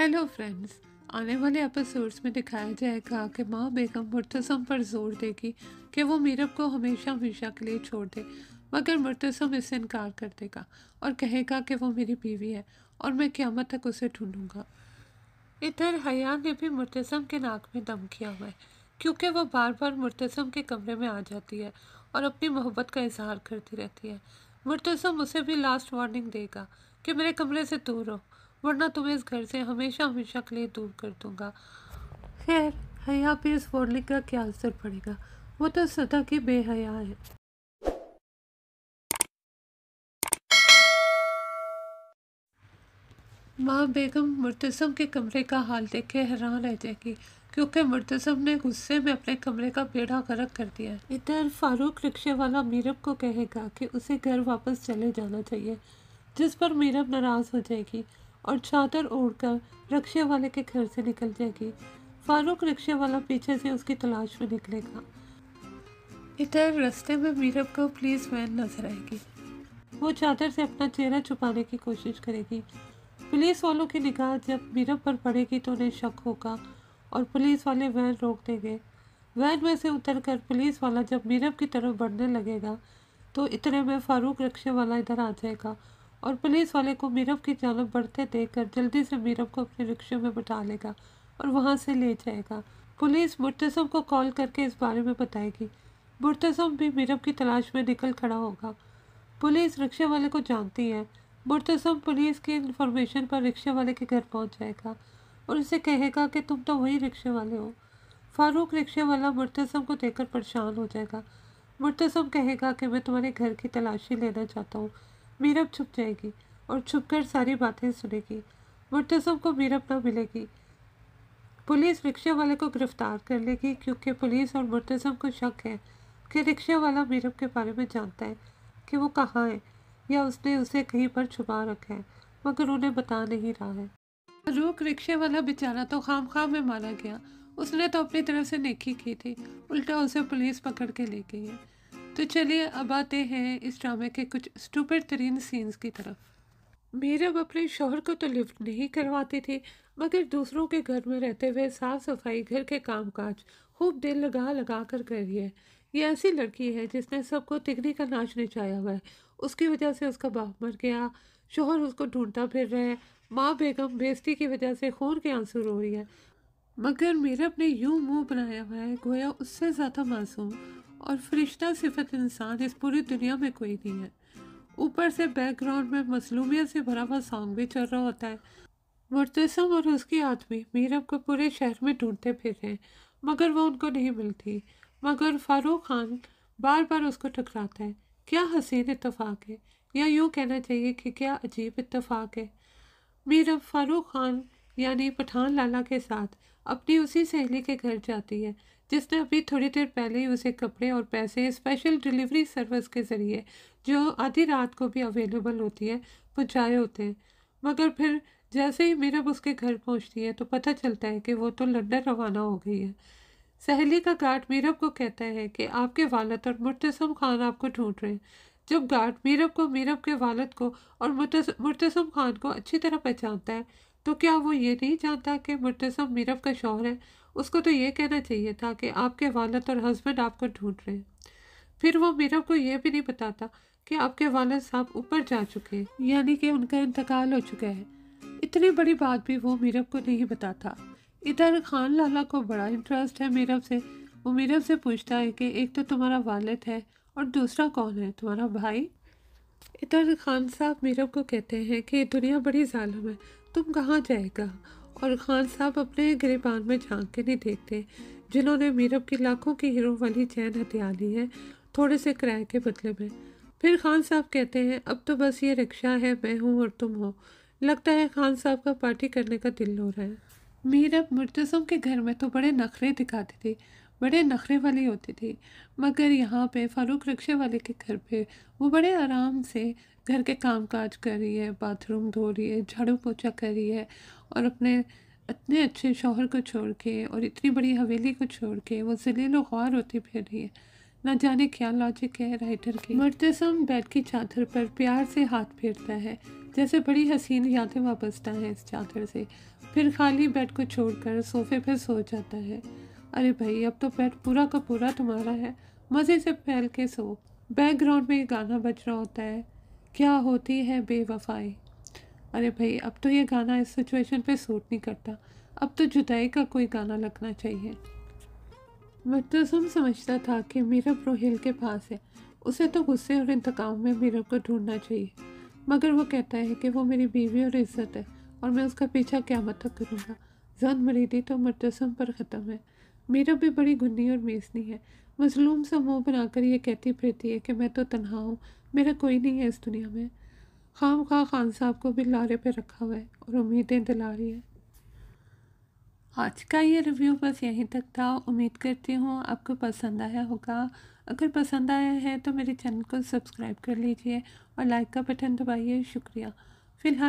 hello friends आने वाले episodes में दिखाया जाएगा कि माँ बेगम मुर्तसम पर जोर देगी कि वो मीरब को हमेशा हमेशा के लिए छोड़ दे मगर मुर्तसम इससे इनकार कर देगा और कहेगा कि वो मेरी बीवी है और मैं क्यामत तक उसे ढूंढूंगा इधर हया ने भी मुर्तसम के नाक में दम किया हुआ है क्योंकि वो बार बार मुर्तसम के कमरे में आ जाती है और अपनी मोहब्बत का इजहार करती रहती है मुर्तसम उसे भी लास्ट वार्निंग देगा कि मेरे कमरे से दूर हो वरना तुम्हें इस घर से हमेशा हमेशा के लिए दूर कर दूंगा खैर हया पे इस वॉर्निंग का क्या असर पड़ेगा वो तो सदा की बेहया है माँ बेगम मुर्तसम के कमरे का हाल देख के हैरान रह जाएगी क्योंकि मुर्तसम ने गुस्से में अपने कमरे का बेड़ा गर्क कर दिया है इधर फारूक रिक्शे वाला मीरब को कहेगा कि उसे घर वापस चले जाना चाहिए जिस पर मीरब नाराज़ हो जाएगी और चादर ओढ़कर रिक्शे वाले के घर से निकल जाएगी फारूक रिक्शे वाला पीछे से उसकी तलाश में निकलेगा इधर रास्ते में मीरब को पुलिस वैन नजर आएगी वो चादर से अपना चेहरा छुपाने की कोशिश करेगी पुलिस वालों की निगाह जब मीरब पर पड़ेगी तो उन्हें शक होगा और पुलिस वाले वैन रोक देंगे वैन में से उतर कर पुलिस वाला जब मीरब की तरफ बढ़ने लगेगा तो इतने में फ़ारूक रिक्शे वाला इधर आ जाएगा और पुलिस वाले को मीरब की जानब बढ़ते देखकर जल्दी से मीरब को अपने रिक्शे में बैठा लेगा और वहाँ से ले जाएगा पुलिस मुर्तसम को कॉल करके इस बारे में बताएगी मुर्तसम भी मीरब की तलाश में निकल खड़ा होगा पुलिस रिक्शे वाले को जानती है मुर्तसम पुलिस की इन्फॉर्मेशन पर रिक्शे वाले के घर पहुँच जाएगा और उसे कहेगा कि तुम तो वही रिक्शे वाले हो फारूक रिक्शे वाला मुर्तसम को देखकर परेशान हो जाएगा मुर्तसम कहेगा कि मैं तुम्हारे घर की तलाशी लेना चाहता हूँ मीरब छुप जाएगी और छुपकर सारी बातें सुनेगी मुर्तज़म को मीरब न मिलेगी पुलिस रिक्शे वाले को गिरफ्तार कर लेगी क्योंकि पुलिस और मुर्तज़म को शक है कि रिक्शे वाला मीरब के बारे में जानता है कि वो कहाँ है या उसने उसे कहीं पर छुपा रखा है मगर उन्हें बता नहीं रहा है फरूक रिक्शे वाला बेचारा तो खाम खाम में मारा गया उसने तो अपनी तरफ से नेकी की थी उल्टा उसे पुलिस पकड़ के ले गई है तो चलिए अब आते हैं इस ड्रामे के कुछ स्टूपर तरीन सीन्स की तरफ मीरब अपने शोहर को तो लिफ्ट नहीं करवाती थी मगर दूसरों के घर में रहते हुए साफ सफाई घर के कामकाज खूब दिल लगा लगा कर कर रही है ये ऐसी लड़की है जिसने सबको तिगड़ी का नाच नचाया हुआ है उसकी वजह से उसका बाप मर गया शोहर उसको ढूंढता फिर रहा है माँ बेगम बेजती की वजह से खून के आंसू रो रही है मगर मीरब ने यूं मुंह बनाया हुआ है गोया उससे ज़्यादा मासूम और फरिश्ता सिफत इंसान इस पूरी दुनिया में कोई नहीं है ऊपर से बैकग्राउंड में मसलूमियत से भरा हुआ सॉन्ग भी चल रहा होता है मुर्तसम और उसकी आदमी मीरब को पूरे शहर में ढूंढते फिर रहे हैं मगर वह उनको नहीं मिलती मगर फारूक खान बार बार उसको टकराता है क्या हसीन इतफाक है या यूँ कहना चाहिए कि क्या अजीब इतफाक है मीरब फारूक खान यानी पठान लाला के साथ अपनी उसी सहेली के घर जाती है जिसने अभी थोड़ी देर पहले ही उसे कपड़े और पैसे स्पेशल डिलीवरी सर्विस के ज़रिए जो आधी रात को भी अवेलेबल होती है पहुँचाए होते हैं मगर फिर जैसे ही मीरब उसके घर पहुँचती है तो पता चलता है कि वो तो लंदन रवाना हो गई है सहेली का गार्ड मीरब को कहता है कि आपके वालद और मुतसम खान आपको ढूंढ रहे हैं जब गार्ड मीरब को मीरब के वालद को और मुतसम खान को अच्छी तरह पहचानता है तो क्या वो ये नहीं जानता कि मुतसम मीरब का शौहर है उसको तो ये कहना चाहिए था कि आपके वालद और हस्बैंड आपको ढूंढ रहे हैं फिर वो मीरब को ये भी नहीं बताता कि आपके वालद साहब ऊपर जा चुके हैं यानी कि उनका इंतकाल हो चुका है इतनी बड़ी बात भी वो मीरब को नहीं बताता इधर खान लाला को बड़ा इंटरेस्ट है मीरब से वो मीरब से पूछता है कि एक तो तुम्हारा वालद है और दूसरा कौन है तुम्हारा भाई इधर खान साहब मीरब को कहते हैं कि दुनिया बड़ी ालम है तुम कहाँ जाएगा और खान साहब अपने गिरबान में झांक के नहीं देखते जिन्होंने मीरब की लाखों की हीरो वाली चैन हथिया ली है थोड़े से किराए के बदले में फिर खान साहब कहते हैं अब तो बस ये रिक्शा है मैं हूँ और तुम हो लगता है खान साहब का पार्टी करने का दिल हो रहा है मीरब मुर्तज़म के घर में तो बड़े नखरे दिखाती थी बड़े नखरे वाली होती थी मगर यहाँ पे फ़ारूक रिक्शे वाले के घर पे वो बड़े आराम से घर के काम काज कर रही है बाथरूम धो रही है झाड़ू पोछा कर रही है और अपने इतने अच्छे शोहर को छोड़ के और इतनी बड़ी हवेली को छोड़ के वो जलील ख्वार होती फिर रही है ना जाने क्या लॉजिक है राइटर की मुर्तसम बेड की चादर पर प्यार से हाथ फेरता है जैसे बड़ी हसीन यादें वापसता है इस चादर से फिर खाली बेड को छोड़कर सोफे पर सो जाता है अरे भाई अब तो पेट पूरा का पूरा तुम्हारा है मज़े से फैल के सो बैकग्राउंड में ये गाना बज रहा होता है क्या होती है बेवफाई अरे भाई अब तो ये गाना इस सिचुएशन पे सूट नहीं करता अब तो जुदाई का कोई गाना लगना चाहिए मुतजम समझता था कि मीरब रोहिल के पास है उसे तो गुस्से और इंतकाम में मीरब को ढूंढना चाहिए मगर वो कहता है कि वो मेरी बीवी और इज्जत है और मैं उसका पीछा क्या मत करूँगा जन मरीदी तो मुतजम पर ख़त्म है मेरा भी बड़ी घुन्नी और मेसनी है मजलूम सा मुँह बनाकर यह कहती फिरती है कि मैं तो तनहा हूँ मेरा कोई नहीं है इस दुनिया में खाम खा खान साहब को भी लारे पर रखा हुआ है और उम्मीदें दिला रही है आज का ये रिव्यू बस यहीं तक था उम्मीद करती हूँ आपको पसंद आया होगा अगर पसंद आया है तो मेरे चैनल को सब्सक्राइब कर लीजिए और लाइक का बटन दबाइए शुक्रिया फ़िलहाल